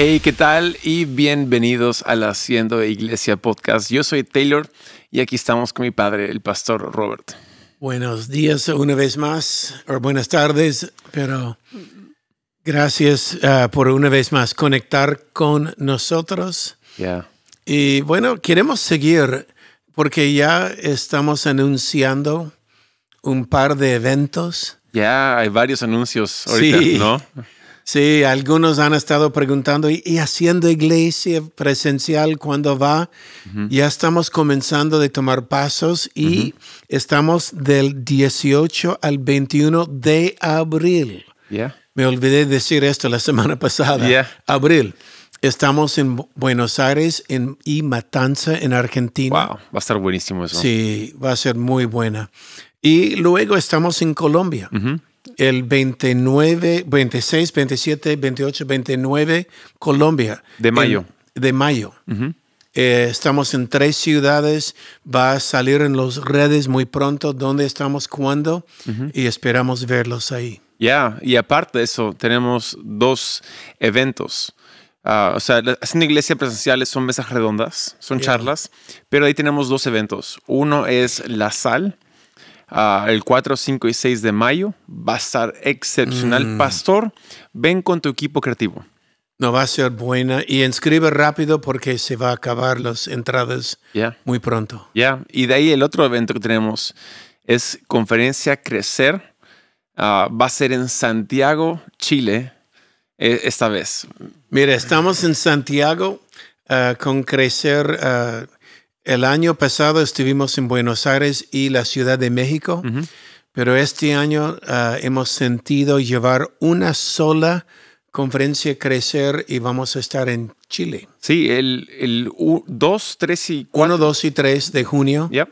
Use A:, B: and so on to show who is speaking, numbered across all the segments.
A: Hey, ¿qué tal? Y bienvenidos al Haciendo Iglesia Podcast. Yo soy Taylor y aquí estamos con mi padre, el pastor Robert.
B: Buenos días una vez más, o buenas tardes, pero gracias ah, por una vez más conectar con nosotros. Y bueno, queremos seguir porque ya estamos anunciando un par de eventos.
A: Ya, hay varios anuncios ahorita, sí. ¿no?
B: Sí, algunos han estado preguntando, ¿y, haciendo iglesia presencial cuando va? Ya estamos comenzando de tomar pasos y estamos del 18 al 21 de abril. Ya. Me olvidé decir esto la semana pasada. Abril. Estamos en Buenos Aires en, y Matanza en Argentina. Wow, va
A: a estar buenísimo eso.
B: Sí, va a ser muy buena. Y luego estamos en Colombia el 29, 26, 27, 28, 29, Colombia. De mayo. de mayo. Eh, estamos en tres ciudades, va a salir en las redes muy pronto dónde estamos, cuándo, y esperamos verlos ahí.
A: Ya, y aparte de eso, tenemos dos eventos. Ah, o sea, las iglesias presenciales son mesas redondas, son charlas, pero ahí tenemos dos eventos. Uno es La Sal, Ah, el 4, 5 y 6 de mayo. Va a estar excepcional. Mm. Pastor, ven con tu equipo creativo. No va a ser buena y
B: inscribe rápido porque se va a acabar las entradas
A: muy pronto. Ya, y de ahí el otro evento que tenemos es Conferencia Crecer. Ah, va a ser en Santiago, Chile, eh, esta vez. Mira, estamos en
B: Santiago ah, con Crecer el año pasado estuvimos en Buenos Aires y la Ciudad de México, pero este año ah, hemos sentido llevar una sola conferencia crecer y vamos a estar en Chile. Sí, el, 2, 3 y 4. 1, 2 y 3 de junio. Yep.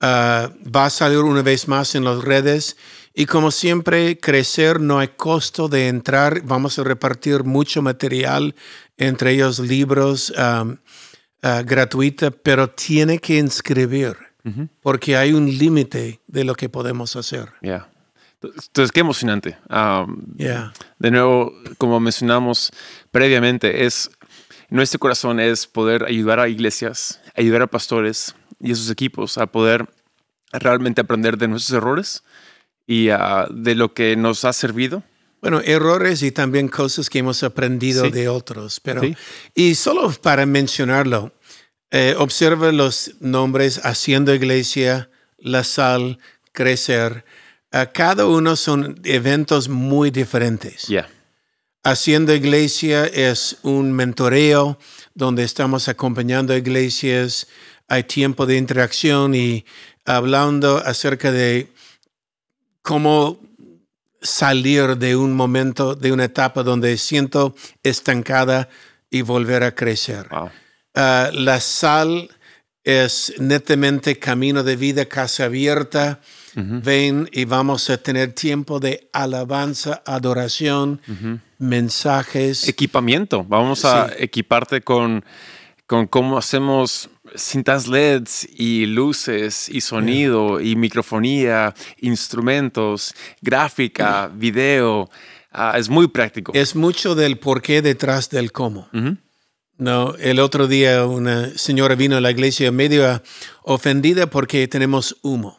B: Ah, va a salir una vez más en las redes y como siempre, crecer no hay costo de entrar. Vamos a repartir mucho material, entre ellos libros. Ah, gratuita, pero tiene que inscribir porque hay un límite de lo que podemos hacer.
A: Entonces, qué emocionante. De nuevo, como mencionamos previamente, es nuestro corazón es poder ayudar a iglesias, ayudar a pastores y a sus equipos a poder realmente aprender de nuestros errores y ah, de lo que nos ha servido bueno,
B: errores y también cosas que hemos aprendido de otros, pero y solo para mencionarlo, eh, observa los nombres haciendo iglesia, la sal, crecer. Ah, cada uno son eventos muy diferentes. Ya. Haciendo iglesia es un mentoreo donde estamos acompañando a iglesias, hay tiempo de interacción y hablando acerca de cómo salir de un momento, de una etapa donde siento estancada y volver a crecer. Ah, la sal es netamente camino de vida, casa abierta. Ven y vamos a tener tiempo de alabanza, adoración,
A: mensajes. Equipamiento. Vamos a equiparte con, con cómo hacemos cintas LEDs y luces y sonido y microfonía, instrumentos, gráfica, video. Ah, es muy práctico. Es
B: mucho del por qué detrás del cómo. No, el otro día una señora vino a la iglesia medio ofendida porque tenemos humo.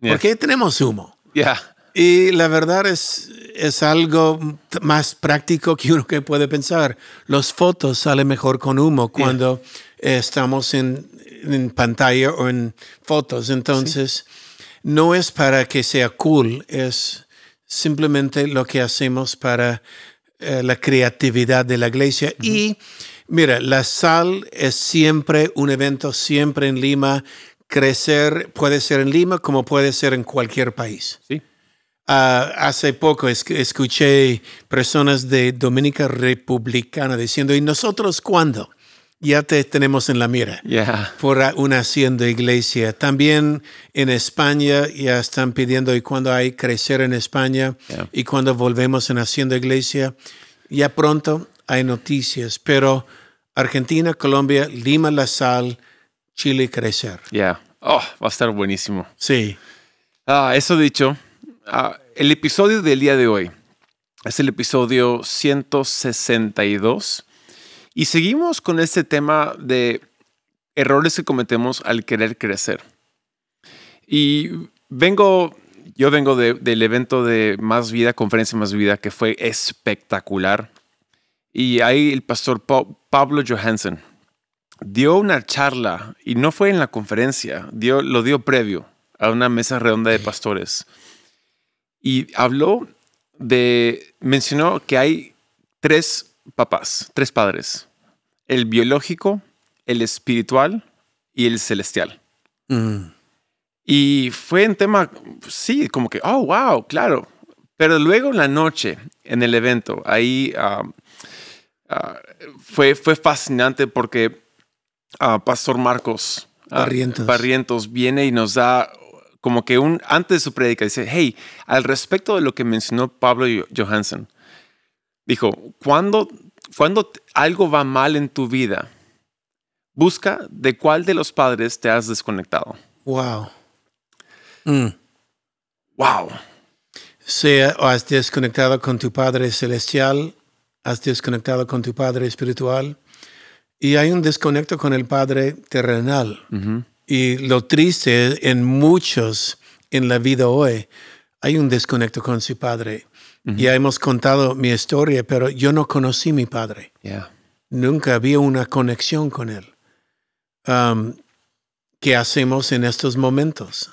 B: ¿Por qué tenemos humo? ya y la verdad es, es algo más práctico que uno que puede pensar. Las fotos salen mejor con humo cuando eh, estamos en, pantalla o en fotos. Entonces, no es para que sea cool, es simplemente lo que hacemos para eh, la creatividad de la iglesia. Y mira, la sal es siempre un evento, siempre en Lima. Crecer puede ser en Lima como puede ser en cualquier país. Sí. Ah, hace poco escuché personas de Dominica Republicana diciendo, ¿y nosotros cuándo? Ya te tenemos en la mira por una haciendo iglesia. También en España ya están pidiendo, ¿y cuándo hay crecer en España? ¿Y cuándo volvemos en haciendo iglesia? Ya pronto hay noticias, pero Argentina, Colombia, Lima, La Sal, Chile, crecer.
A: Ya. Oh, va a estar buenísimo. Sí. Ah, eso dicho, Ah, el episodio del día de hoy es el episodio 162 y seguimos con este tema de errores que cometemos al querer crecer. Y vengo, yo vengo del evento de Más Vida, Conferencia Más Vida, que fue espectacular. Y ahí el pastor Pablo Johansen dio una charla, y no fue en la conferencia, dio, lo dio previo a una mesa redonda de pastores y habló de, mencionó que hay tres papás, tres padres, el biológico, el espiritual y el celestial. Mm. Y fue un tema, sí, como que, oh, wow, claro. Pero luego la noche, en el evento, ahí ah, ah, fue, fue fascinante porque ah, Pastor Marcos Parrientos viene y nos da como que un, antes de su predica dice, hey, al respecto de lo que mencionó Pablo Johansen, dijo, cuando, cuando algo va mal en tu vida, busca de cuál de los padres te has desconectado.
B: Wow. Mm. Wow. O has desconectado con tu Padre Celestial, has desconectado con tu Padre Espiritual y hay un desconecto con el Padre Terrenal. Uh y lo triste en muchos en la vida hoy, hay un desconecto con su padre. Ya hemos contado mi historia, pero yo no conocí a mi padre. Nunca había una conexión con él. Um, ¿Qué hacemos en estos momentos?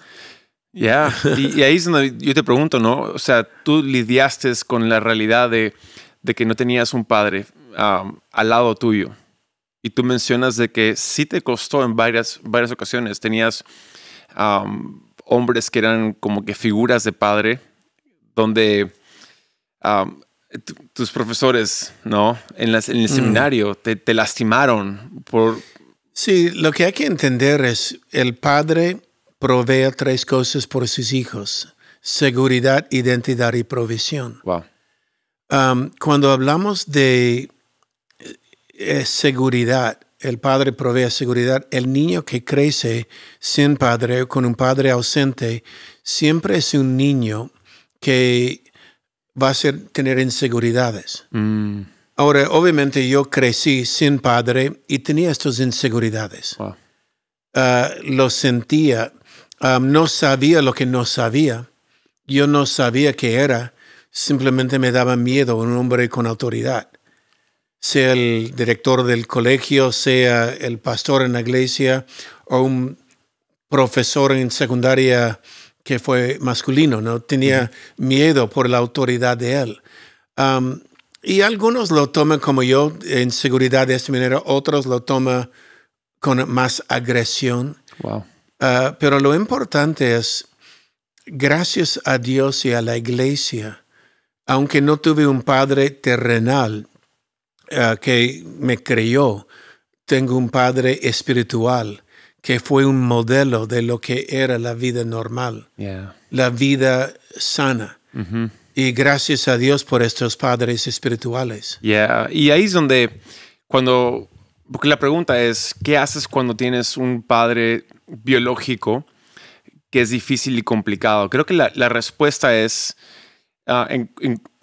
A: Ya, y, ahí es donde yo te pregunto, ¿no? O sea, tú lidiaste con la realidad de, que no tenías un padre um, al lado tuyo. Y tú mencionas de que sí te costó en varias, varias ocasiones. Tenías hombres que eran como que figuras de padre, donde tus profesores, ¿no? En, el mm. seminario te, lastimaron por...
B: Sí, lo que hay que entender es el padre provee tres cosas por sus hijos. Seguridad, identidad y provisión. cuando hablamos de seguridad. El padre provee seguridad. El niño que crece sin padre o con un padre ausente siempre es un niño que va a ser, tener inseguridades. Mm. Ahora, obviamente yo crecí sin padre y tenía estas inseguridades. Ah, lo sentía, ah, no sabía lo que no sabía. Yo no sabía qué era, simplemente me daba miedo un hombre con autoridad sea el director del colegio, sea el pastor en la iglesia o un profesor en secundaria que fue masculino, ¿no? Tenía miedo por la autoridad de él. y algunos lo toman como yo, en seguridad de esta manera, otros lo toman con más agresión. Ah, pero lo importante es, gracias a Dios y a la iglesia, aunque no tuve un padre terrenal, eh, que me creyó, tengo un padre espiritual que fue un modelo de lo que era la vida normal, la vida sana. Mm-hmm. Y gracias a Dios por estos padres espirituales.
A: Y ahí es donde, cuando, porque la pregunta es, ¿qué haces cuando tienes un padre biológico que es difícil y complicado? Creo que la, la respuesta es, ah, en,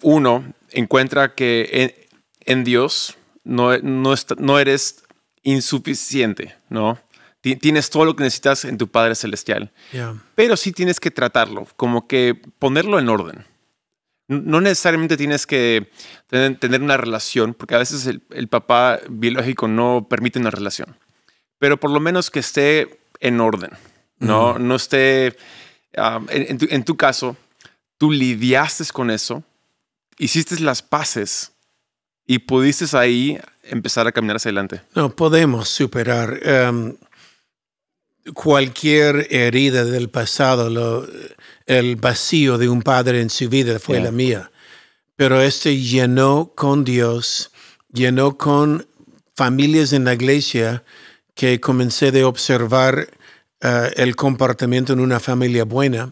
A: uno, encuentra que en Dios no, no, no eres insuficiente, ¿no? Tienes todo lo que necesitas en tu Padre Celestial. Pero sí tienes que tratarlo, como que ponerlo en orden. No necesariamente tienes que tener una relación, porque a veces el, papá biológico no permite una relación. Pero por lo menos que esté en orden, ¿no? Mm. No esté... Um, en, tu, en tu caso, tú lidiaste con eso, hiciste las paces y pudiste ahí empezar a caminar hacia adelante.
B: No, podemos superar em, cualquier herida del pasado. Lo, el vacío de un padre en su vida fue la mía. Pero este llenó con Dios, llenó con familias en la iglesia que comencé de observar eh, el comportamiento en una familia buena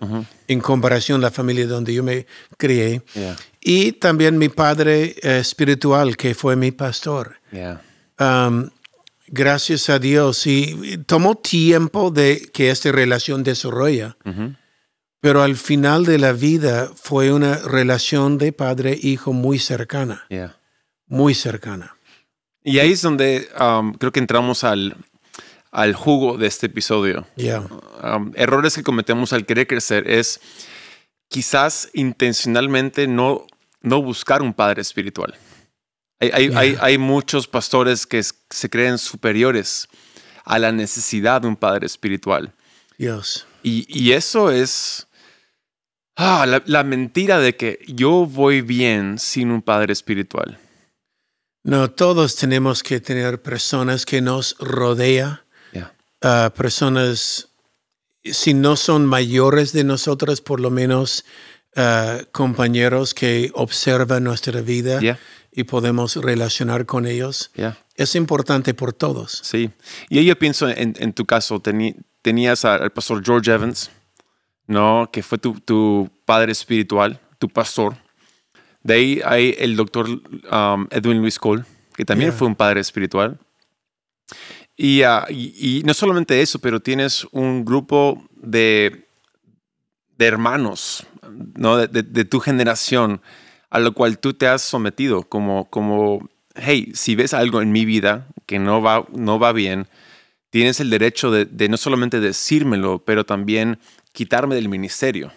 B: en comparación a la familia donde yo me crié. Y también mi padre eh, espiritual, que fue mi pastor. Um, gracias a Dios. Y tomó tiempo de que esta relación desarrolla. Pero al final de la vida fue una relación de padre-hijo e muy cercana. Muy
A: cercana. Y ahí es donde um, creo que entramos al, al jugo de este episodio. Um, errores que cometemos al querer crecer es quizás intencionalmente no, no buscar un padre espiritual. Hay, muchos pastores que se creen superiores a la necesidad de un padre espiritual. Y, eso es ah, la, la, mentira de que yo voy bien sin un padre espiritual.
B: No, todos tenemos que tener personas que nos rodea personas, si no son mayores de nosotros, por lo menos compañeros que observan nuestra vida y podemos relacionar con ellos. Es importante por todos.
A: Sí. Y yo pienso en, en tu caso, tenías al pastor George Evans, ¿no? que fue tu, padre espiritual, tu pastor. De ahí hay el doctor um, Edwin Luis Cole, que también fue un padre espiritual. Ah, y, no solamente eso, pero tienes un grupo de, de hermanos ¿no? De, tu generación a lo cual tú te has sometido como, como, hey, si ves algo en mi vida que no va, no va bien, tienes el derecho de, no solamente decírmelo, pero también quitarme del ministerio.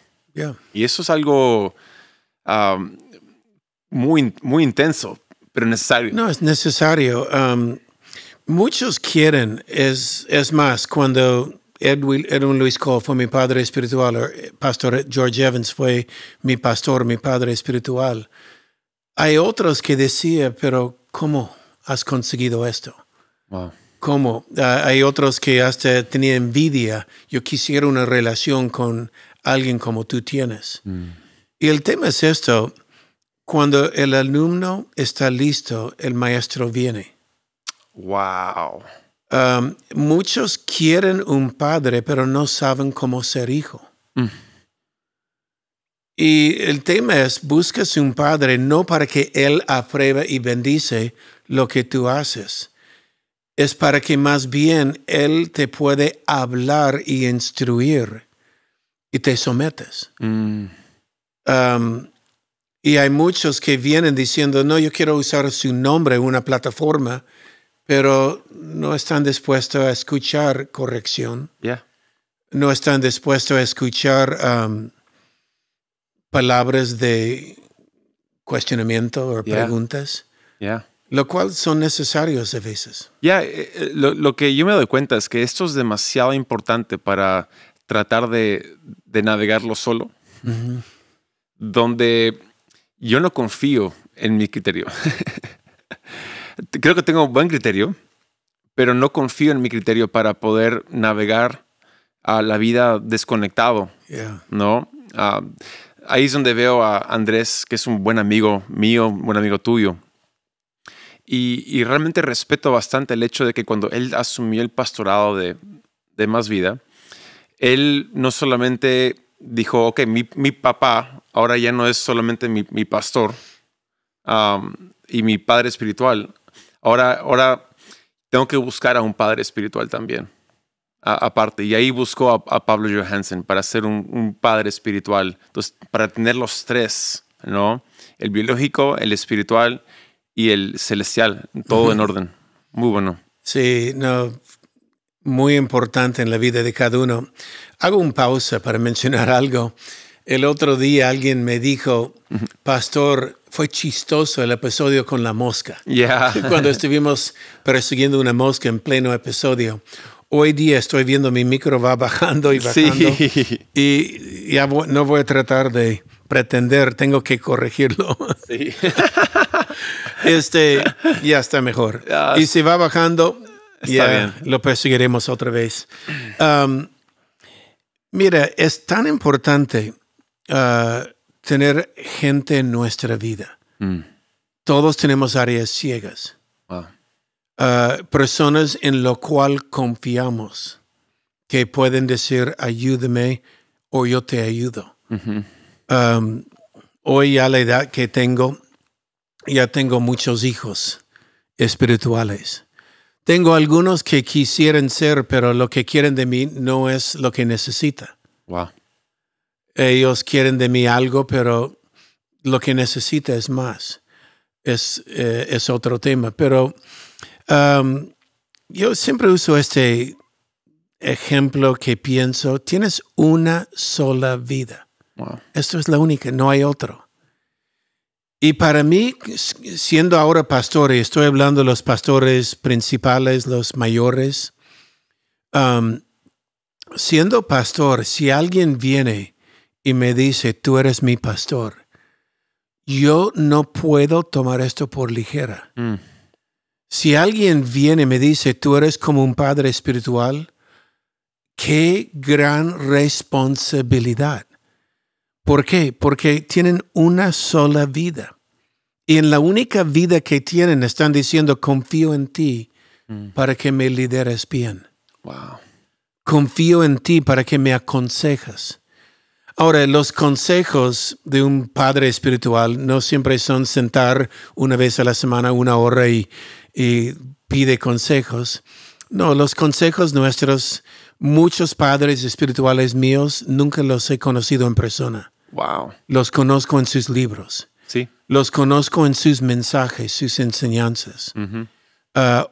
A: Y eso es algo um, muy, muy intenso, pero necesario. No,
B: es necesario. Um, Muchos quieren, es, es más, cuando Edwin, Luis Cole fue mi padre espiritual, eh, Pastor George Evans fue mi pastor, mi padre espiritual. Hay otros que decían, pero ¿cómo has conseguido esto? Wow. ¿Cómo? Ah, hay otros que hasta tenían envidia. Yo quisiera una relación con alguien como tú tienes. Mm. Y el tema es esto, cuando el alumno está listo, el maestro viene. Wow. Um, muchos quieren un padre, pero no saben cómo ser hijo. Mm. Y el tema es, buscas un padre no para que Él apruebe y bendice lo que tú haces, es para que más bien Él te puede hablar y instruir y te sometes. Mm. Um, y hay muchos que vienen diciendo, no, yo quiero usar su nombre en una plataforma pero no están dispuestos a escuchar corrección. No están dispuestos a escuchar um, palabras de cuestionamiento o preguntas. Lo cual son necesarios a veces.
A: Ya, eh, eh, lo, que yo me doy cuenta es que esto es demasiado importante para tratar de, navegarlo solo, donde yo no confío en mi criterio. creo que tengo buen criterio, pero no confío en mi criterio para poder navegar a la vida desconectado, ¿no? Ah, ahí es donde veo a Andrés, que es un buen amigo mío, un buen amigo tuyo. Y, realmente respeto bastante el hecho de que cuando él asumió el pastorado de, de Más Vida, él no solamente dijo, ok, mi, papá ahora ya no es solamente mi, mi pastor y mi padre espiritual, Ahora, tengo que buscar a un padre espiritual también, aparte. Y ahí busco a, Pablo Johansen para ser un, padre espiritual. Entonces, para tener los tres, ¿no? El biológico, el espiritual y el celestial, todo en orden. Muy bueno.
B: Sí, no, muy importante en la vida de cada uno. Hago un pausa para mencionar algo. El otro día alguien me dijo, pastor, fue chistoso el episodio con la mosca. Yeah. Cuando estuvimos persiguiendo una mosca en pleno episodio. Hoy día estoy viendo mi micro va bajando y bajando. Sí. Y ya no voy a tratar de pretender, tengo que corregirlo. Sí. este, ya está mejor. y si va bajando, lo perseguiremos otra vez. Um, mira, es tan importante. Uh, tener gente en nuestra vida. Mm. Todos tenemos áreas ciegas. Ah, personas en lo cual confiamos que pueden decir ayúdame o yo te ayudo. hoy a la edad que tengo, ya tengo muchos hijos espirituales. Tengo algunos que quisieran ser, pero lo que quieren de mí no es lo que necesita ellos quieren de mí algo, pero lo que necesita es más. Es, eh, es otro tema. Pero um, yo siempre uso este ejemplo que pienso, tienes una sola vida. Esto es la única, no hay otro. Y para mí, siendo ahora pastor, y estoy hablando de los pastores principales, los mayores, um, siendo pastor, si alguien viene y me dice, tú eres mi pastor, yo no puedo tomar esto por ligera. Mm. Si alguien viene y me dice, tú eres como un padre espiritual, qué gran responsabilidad. ¿Por qué? Porque tienen una sola vida. Y en la única vida que tienen están diciendo, confío en ti mm. para que me lideres bien. Wow. Confío en ti para que me aconsejas. Ahora, los consejos de un padre espiritual no siempre son sentar una vez a la semana, una hora y, pide consejos. No, los consejos nuestros, muchos padres espirituales míos, nunca los he conocido en persona. Wow. Los conozco en sus libros. Sí. Los conozco en sus mensajes, sus enseñanzas. Uh,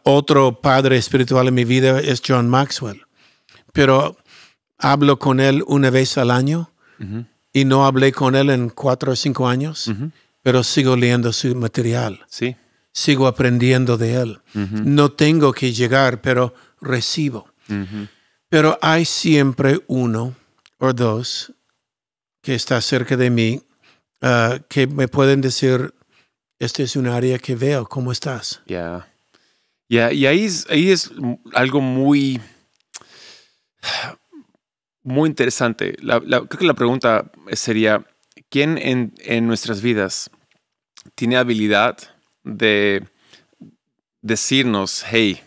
B: otro padre espiritual en mi vida es John Maxwell, pero hablo con él una vez al año y no hablé con él en cuatro o cinco años, pero sigo leyendo su material. Sí. Sigo aprendiendo de él. No tengo que llegar, pero recibo. Pero hay siempre uno o dos que está cerca de mí ah, que me pueden decir, este es un área que veo, ¿cómo estás?
A: Ya. ya Y ahí ahí es algo muy muy interesante. creo que la pregunta sería, ¿quién en, nuestras vidas tiene habilidad de decirnos, hey,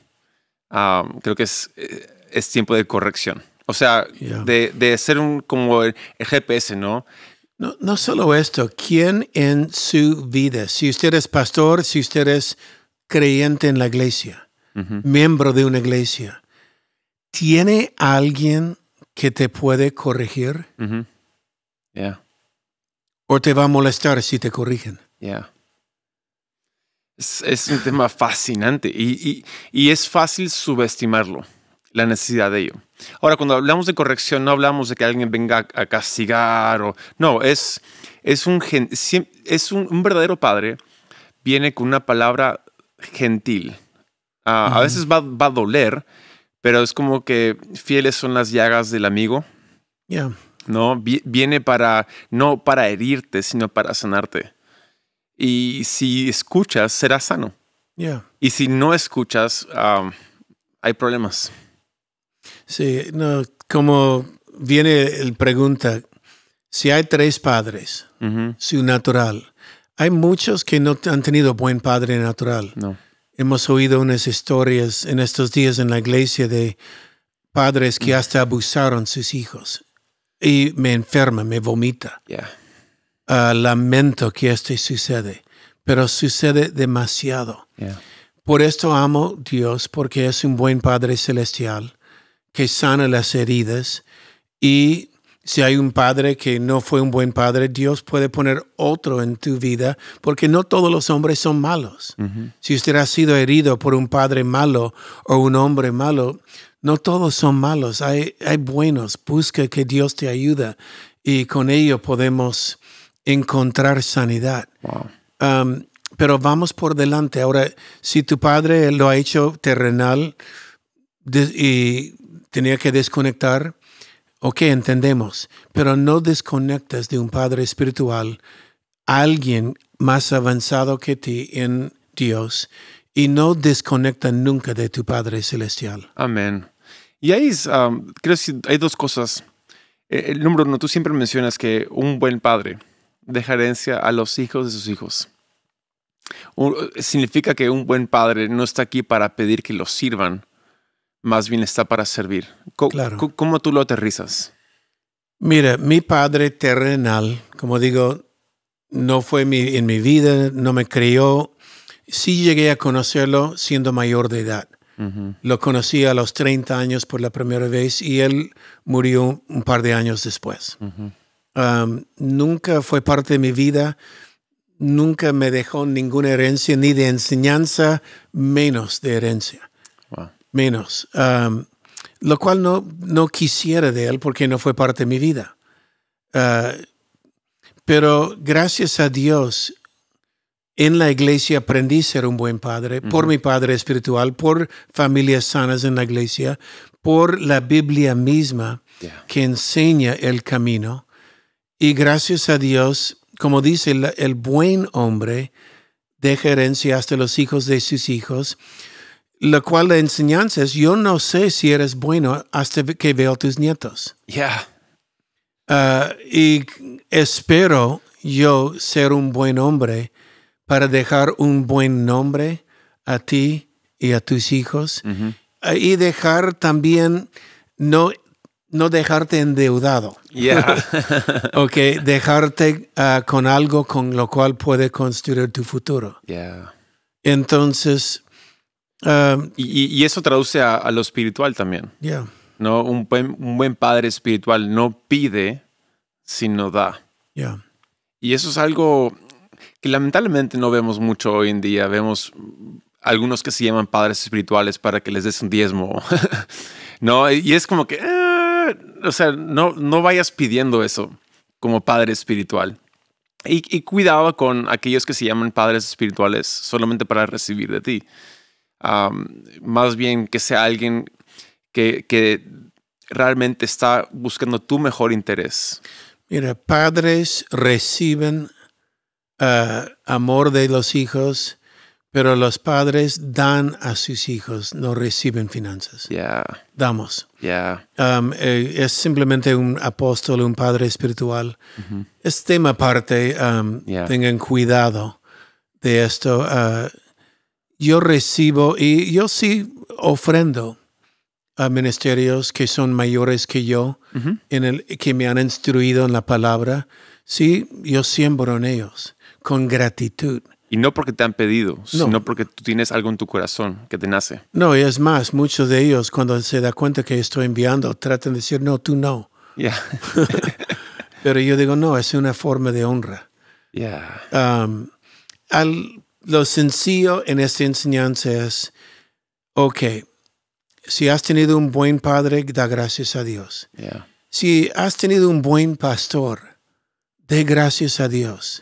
A: um, creo que es, eh, es, tiempo de corrección? O sea, de, ser un, como el, GPS, ¿no?
B: ¿no? solo esto, ¿quién en su vida? Si usted es pastor, si usted es creyente en la iglesia, miembro de una iglesia, ¿tiene alguien que te puede corregir. Mm-hmm. O te va a molestar si te corrigen.
A: Es, un tema fascinante y, es fácil subestimarlo, la necesidad de ello. Ahora, cuando hablamos de corrección, no hablamos de que alguien venga a, castigar o... No, es, es, un, es un, verdadero padre, viene con una palabra gentil. Ah, a veces va, va a doler, pero es como que fieles son las llagas del amigo. ya No, viene para, no para herirte, sino para sanarte. Y si escuchas, serás sano. Y si no escuchas, hay problemas.
B: Sí, no, como viene el pregunta, si hay tres padres, si su natural, hay muchos que no han tenido buen padre natural. No. Hemos oído unas historias en estos días en la iglesia de padres que hasta abusaron sus hijos. Y me enferma, me vomita. Ah, lamento que esto sucede, pero sucede demasiado. Por esto amo Dios, porque es un buen Padre Celestial que sana las heridas y si hay un padre que no fue un buen padre, Dios puede poner otro en tu vida, porque no todos los hombres son malos. Si usted ha sido herido por un padre malo o un hombre malo, no todos son malos, hay, hay buenos. Busca que Dios te ayuda y con ello podemos encontrar sanidad. Um, pero vamos por delante. Ahora, si tu padre lo ha hecho terrenal y tenía que desconectar, Ok, entendemos, pero no desconectas de un Padre espiritual alguien más avanzado que ti en Dios y no desconecta nunca de tu Padre celestial.
A: Amén. Y ahí creo que hay dos cosas. Eh, el número uno, tú siempre mencionas que un buen padre deja herencia a los hijos de sus hijos. significa que un buen padre no está aquí para pedir que los sirvan, más bien está para servir. ¿Cómo, tú lo aterrizas?
B: Mira, mi padre terrenal, como digo, no fue mi, en mi vida, no me crió. Sí llegué a conocerlo siendo mayor de edad. Lo conocí a los 30 años por la primera vez y él murió un par de años después. nunca fue parte de mi vida, nunca me dejó ninguna herencia, ni de enseñanza, menos de herencia menos. Um, lo cual no, no quisiera de él porque no fue parte de mi vida. Uh, pero gracias a Dios, en la iglesia aprendí a ser un buen padre, por mi padre espiritual, por familias sanas en la iglesia, por la Biblia misma que enseña el camino. Y gracias a Dios, como dice el, buen hombre, deja herencia hasta los hijos de sus hijos. Lo cual la enseñanza es, yo no sé si eres bueno hasta que veo tus nietos. Yeah. Ah, y espero yo ser un buen hombre para dejar un buen nombre a ti y a tus hijos. Mm-hmm. Ah, y dejar también, no, no dejarte endeudado. Yeah. ok, dejarte ah, con algo con lo cual puede construir tu futuro. Yeah. Entonces,
A: Um, y, eso traduce a, lo espiritual también. No, un buen, padre espiritual no pide, sino da. Y eso es algo que lamentablemente no vemos mucho hoy en día. Vemos algunos que se llaman padres espirituales para que les des un diezmo. no, y es como que, eh, o sea, no, no vayas pidiendo eso como padre espiritual. Y, y cuidado con aquellos que se llaman padres espirituales solamente para recibir de ti más bien que sea alguien que, realmente está buscando tu mejor interés.
B: Mira, padres reciben eh, amor de los hijos, pero los padres dan a sus hijos, no reciben finanzas. Ya. Damos. Ya. Eh, es simplemente un apóstol, un padre espiritual. Este Es tema aparte. Tengan cuidado de esto. Ah, yo recibo y yo sí ofrendo a ministerios que son mayores que yo, en el, que me han instruido en la palabra. Sí, yo siembro en ellos con gratitud.
A: Y no porque te han pedido, sino porque tú tienes algo en tu corazón que te nace.
B: No, y es más, muchos de ellos cuando se da cuenta que estoy enviando, tratan de decir, no, tú no. Pero yo digo, no, es una forma de honra. Yeah. al lo sencillo en esta enseñanza es, ok, si has tenido un buen padre, da gracias a Dios. Si has tenido un buen pastor, dé gracias a Dios.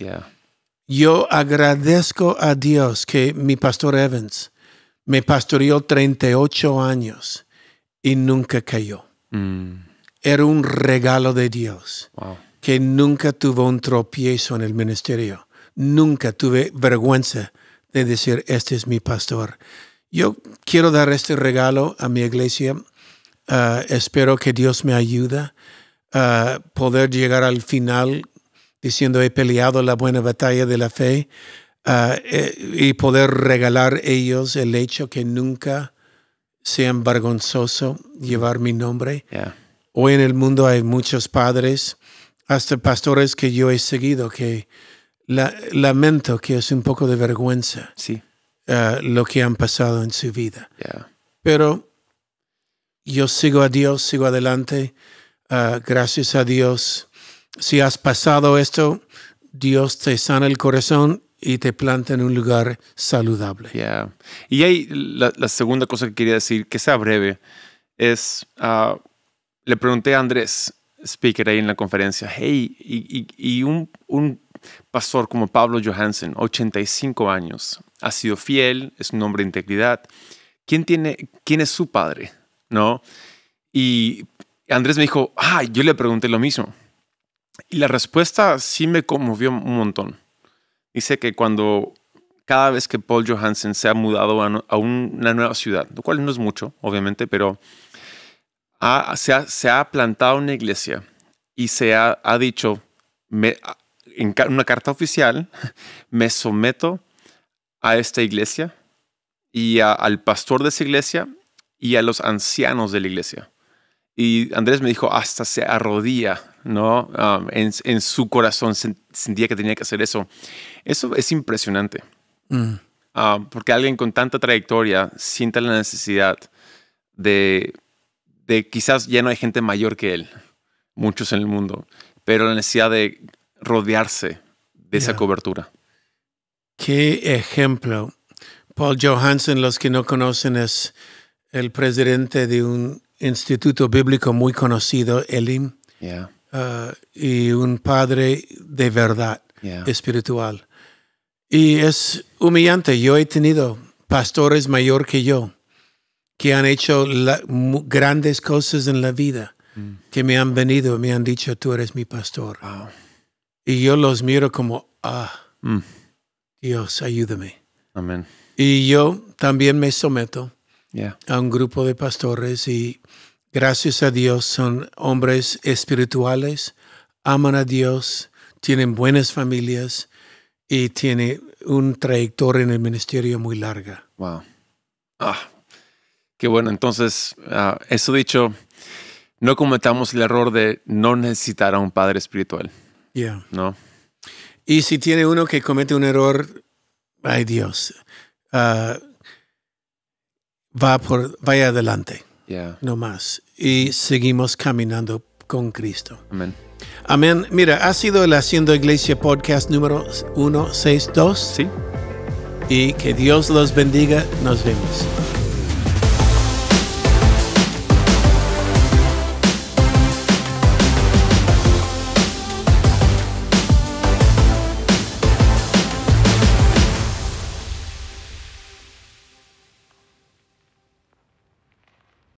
B: Yo agradezco a Dios que mi pastor Evans me pastoreó 38 años y nunca cayó. Mm. Era un regalo de Dios que nunca tuvo un tropiezo en el ministerio nunca tuve vergüenza de decir, este es mi pastor. Yo quiero dar este regalo a mi iglesia. Ah, espero que Dios me ayude a poder llegar al final diciendo he peleado la buena batalla de la fe ah, eh, y poder regalar ellos el hecho que nunca sean vergonzoso llevar mi nombre. Hoy en el mundo hay muchos padres, hasta pastores que yo he seguido, que lamento que es un poco de vergüenza eh, lo que han pasado en su vida. Pero yo sigo a Dios, sigo adelante. Eh, gracias a Dios. Si has pasado esto, Dios te sana el corazón y te planta en un lugar saludable.
A: Y ahí la, segunda cosa que quería decir, que sea breve, es, ah, le pregunté a Andrés, speaker ahí en la conferencia, hey, y, un pastor como Pablo Johansen, 85 años, ha sido fiel, es un hombre de integridad. ¿Quién, tiene, quién es su padre? ¿No? Y Andrés me dijo, ah, yo le pregunté lo mismo. Y la respuesta sí me conmovió un montón. Dice que cuando cada vez que Paul Johansen se ha mudado a, una nueva ciudad, lo cual no es mucho, obviamente, pero se, ha, plantado una iglesia y se ha, dicho, me, en una carta oficial, me someto a esta iglesia y al pastor de esa iglesia y a los ancianos de la iglesia. Y Andrés me dijo, hasta se arrodilla, ¿no? Um, en, su corazón sentía que tenía que hacer eso. Eso es impresionante. Mm. Um, porque alguien con tanta trayectoria sienta la necesidad de, de quizás ya no hay gente mayor que él, muchos en el mundo, pero la necesidad de rodearse de esa cobertura.
B: Qué ejemplo. Paul Johansen, los que no conocen, es el presidente de un instituto bíblico muy conocido, Elim, uh, y un padre de verdad espiritual. Y es humillante. Yo he tenido pastores mayor que yo que han hecho grandes cosas en la vida, mm. que me han venido, me han dicho, tú eres mi pastor. Y yo los miro como, ah, mm. Dios, ayúdame. Amén. Y yo también me someto a un grupo de pastores y gracias a Dios son hombres espirituales, aman a Dios, tienen buenas familias y tienen un trayectoria en el ministerio muy larga.
A: Wow. Ah, qué bueno. Entonces, ah, eso dicho, no cometamos el error de no necesitar a un padre espiritual. ¿No? Y si tiene uno que comete un error,
B: ay Dios, ah, va por, vaya adelante. No más. Y seguimos caminando con Cristo. Amén. Amén. Mira, ha sido el Haciendo Iglesia Podcast número 162. Sí. Y que Dios los bendiga. Nos vemos.